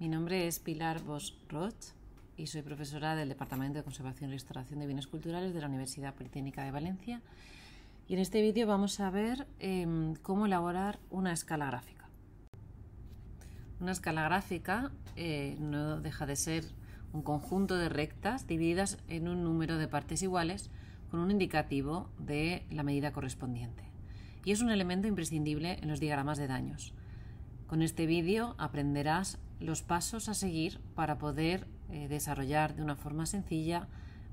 Mi nombre es Pilar Bosch Roth y soy profesora del Departamento de Conservación y Restauración de Bienes Culturales de la Universidad Politécnica de Valencia. Y en este vídeo vamos a ver em, cómo elaborar una escala gráfica. Una escala gráfica eh, no deja de ser un conjunto de rectas divididas en un número de partes iguales con un indicativo de la medida correspondiente. Y es un elemento imprescindible en los diagramas de daños. Con este vídeo aprenderás los pasos a seguir para poder eh, desarrollar de una forma sencilla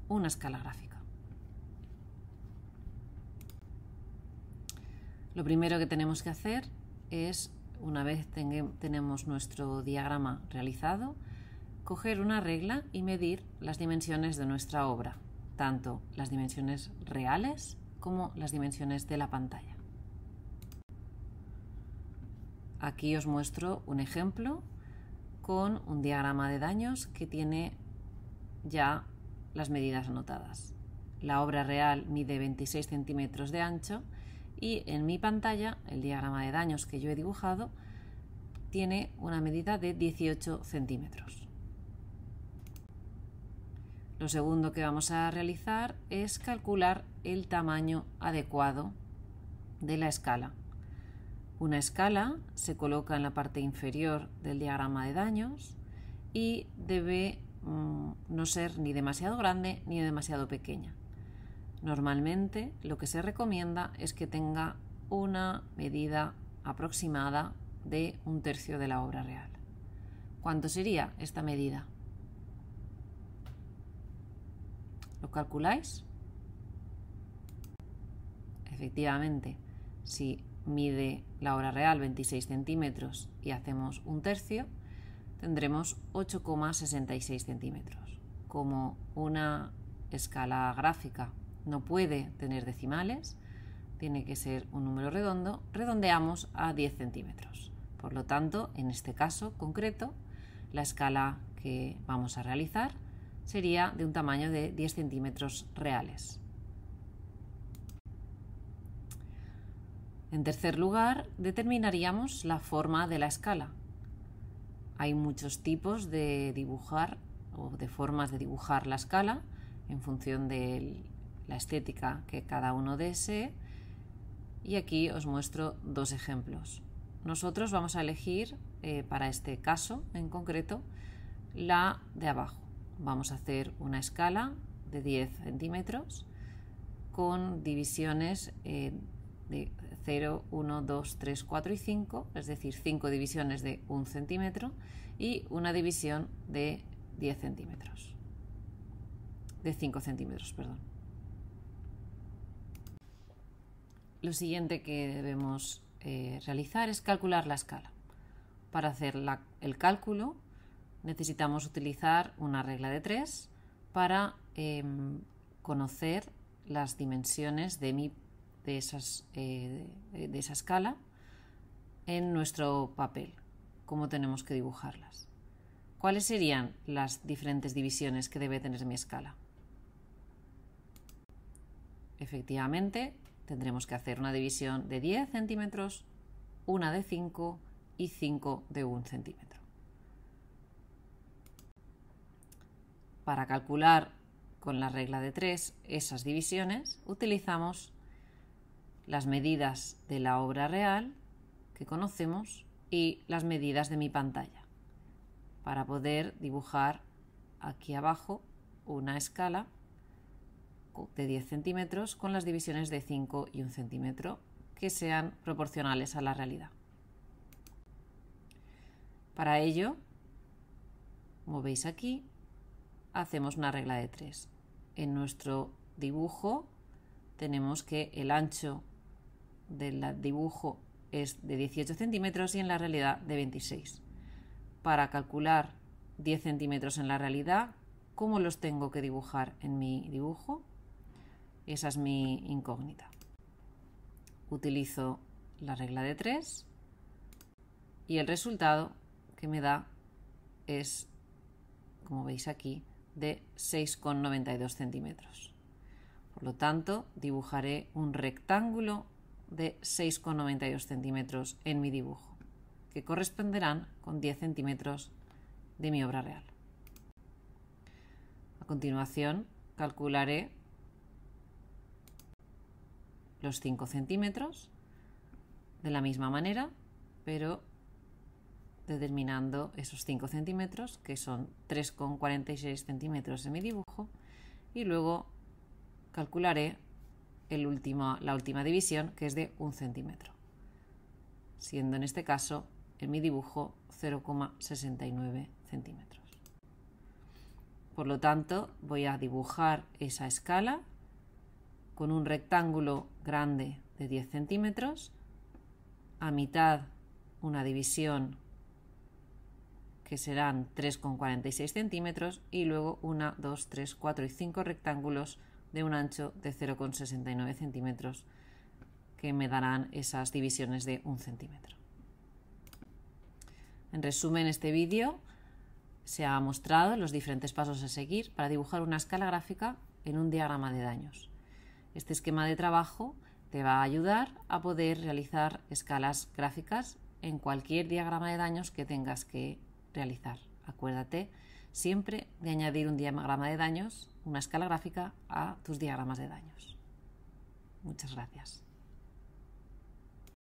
una escala gráfica. Lo primero que tenemos que hacer es, una vez tenemos nuestro diagrama realizado, coger una regla y medir las dimensiones de nuestra obra, tanto las dimensiones reales como las dimensiones de la pantalla. Aquí os muestro un ejemplo con un diagrama de daños que tiene ya las medidas anotadas. La obra real mide 26 centímetros de ancho y en mi pantalla el diagrama de daños que yo he dibujado tiene una medida de 18 centímetros. Lo segundo que vamos a realizar es calcular el tamaño adecuado de la escala. Una escala se coloca en la parte inferior del diagrama de daños y debe mm, no ser ni demasiado grande ni demasiado pequeña. Normalmente lo que se recomienda es que tenga una medida aproximada de un tercio de la obra real. ¿Cuánto sería esta medida? ¿Lo calculáis? Efectivamente, si mide la hora real 26 centímetros y hacemos un tercio, tendremos 8,66 centímetros. Como una escala gráfica no puede tener decimales, tiene que ser un número redondo, redondeamos a 10 centímetros. Por lo tanto, en este caso concreto, la escala que vamos a realizar sería de un tamaño de 10 centímetros reales. En tercer lugar, determinaríamos la forma de la escala. Hay muchos tipos de dibujar o de formas de dibujar la escala en función de la estética que cada uno desee. Y aquí os muestro dos ejemplos. Nosotros vamos a elegir eh, para este caso en concreto la de abajo. Vamos a hacer una escala de 10 centímetros con divisiones eh, de 0, 1, 2, 3, 4 y 5, es decir, 5 divisiones de 1 centímetro y una división de 10 centímetros, de 5 centímetros, perdón. Lo siguiente que debemos eh, realizar es calcular la escala. Para hacer el cálculo necesitamos utilizar una regla de 3 para em, conocer las dimensiones de mi eh, de, de, esa escala en nuestro papel, cómo tenemos que dibujarlas. ¿Cuáles serían las diferentes divisiones que debe tener mi escala? Efectivamente, tendremos que hacer una división de 10 centímetros, una de 5 y 5 de 1 centímetro. Para calcular con la regla de 3 esas divisiones, utilizamos las medidas de la obra real que conocemos y las medidas de mi pantalla para poder dibujar aquí abajo una escala de 10 centímetros con las divisiones de 5 y 1 centímetro que sean proporcionales a la realidad. Para ello, como veis aquí, hacemos una regla de 3. En nuestro dibujo tenemos que el ancho del dibujo es de 18 centímetros y en la realidad de 26. Para calcular 10 centímetros en la realidad, ¿cómo los tengo que dibujar en mi dibujo? Esa es mi incógnita. Utilizo la regla de 3 y el resultado que me da es, como veis aquí, de 6,92 centímetros. Por lo tanto, dibujaré un rectángulo de 6,92 centímetros en mi dibujo, que corresponderán con 10 centímetros de mi obra real. A continuación, calcularé los 5 centímetros de la misma manera, pero determinando esos 5 centímetros, que son 3,46 centímetros en mi dibujo, y luego calcularé último, la última división, que es de un centímetro, siendo en este caso, en mi dibujo, 0,69 centímetros. Por lo tanto, voy a dibujar esa escala con un rectángulo grande de 10 centímetros, a mitad una división que serán 3,46 centímetros y luego 1, 2, 3, 4 y 5 rectángulos de un ancho de 0,69 centímetros que me darán esas divisiones de 1 centímetro. En resumen, este vídeo se ha mostrado los diferentes pasos a seguir para dibujar una escala gráfica en un diagrama de daños. Este esquema de trabajo te va a ayudar a poder realizar escalas gráficas en cualquier diagrama de daños que tengas que realizar. Acuérdate siempre de añadir un diagrama de daños, una escala gráfica a tus diagramas de daños. Muchas gracias.